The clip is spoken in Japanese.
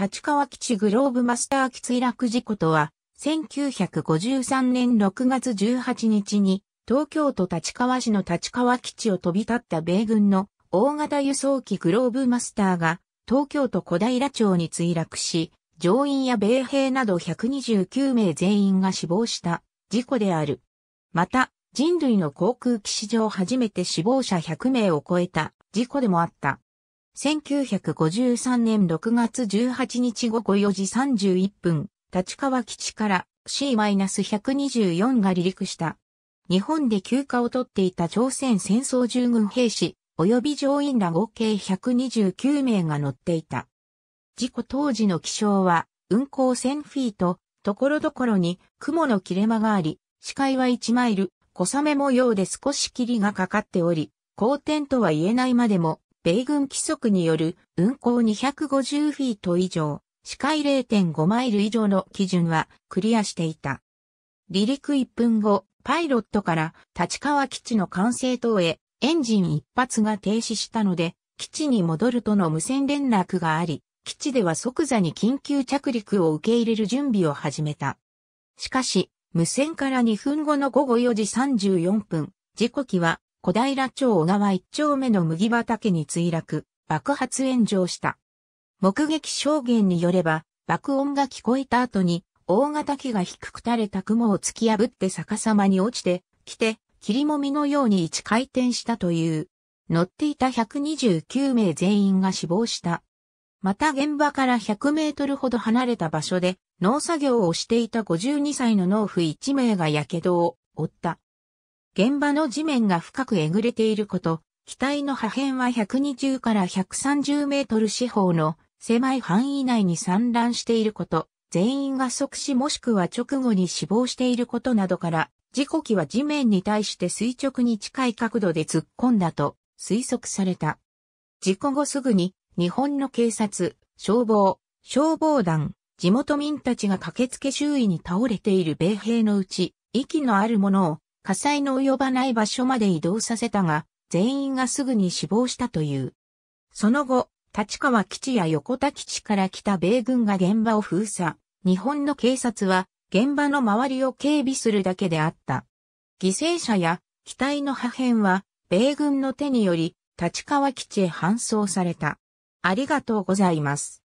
立川基地グローブマスター機墜落事故とは、1953年6月18日に、東京都立川市の立川基地を飛び立った米軍の大型輸送機グローブマスターが、東京都小平町に墜落し、乗員や米兵など129名全員が死亡した事故である。また、人類の航空機史上初めて死亡者100名を超えた事故でもあった。1953年6月18日午後4時31分、立川基地から C-124 が離陸した。日本で休暇を取っていた朝鮮戦争従軍兵士、及び乗員ら合計129名が乗っていた。事故当時の気象は、運行1000フィート、ところどころに雲の切れ間があり、視界は1マイル、小雨模様で少し霧がかかっており、好天とは言えないまでも、米軍規則による運行250フィート以上、視界0.5マイル以上の基準はクリアしていた。離陸1分後、パイロットから立川基地の管制塔へエンジン一発が停止したので、基地に戻るとの無線連絡があり、基地では即座に緊急着陸を受け入れる準備を始めた。しかし、無線から2分後の午後4時34分、時刻は小平町小川一丁目の麦畑に墜落、爆発炎上した。目撃証言によれば、爆音が聞こえた後に、大型機が低く垂れた雲を突き破って逆さまに落ちて来て、霧もみのように一回転したという。乗っていた129名全員が死亡した。また現場から100メートルほど離れた場所で農作業をしていた52歳の農夫1名が火傷を負った。現場の地面が深くえぐれていること、機体の破片は120から130メートル四方の狭い範囲内に散乱していること、全員が即死もしくは直後に死亡していることなどから、事故機は地面に対して垂直に近い角度で突っ込んだと推測された。事故後すぐに日本の警察、消防、消防団、地元民たちが駆けつけ周囲に倒れている米兵のうち、息のあるものを火災の及ばない場所まで移動させたが、全員がすぐに死亡したという。その後、立川基地や横田基地から来た米軍が現場を封鎖。日本の警察は現場の周りを警備するだけであった。犠牲者や機体の破片は米軍の手により立川基地へ搬送された。ありがとうございます。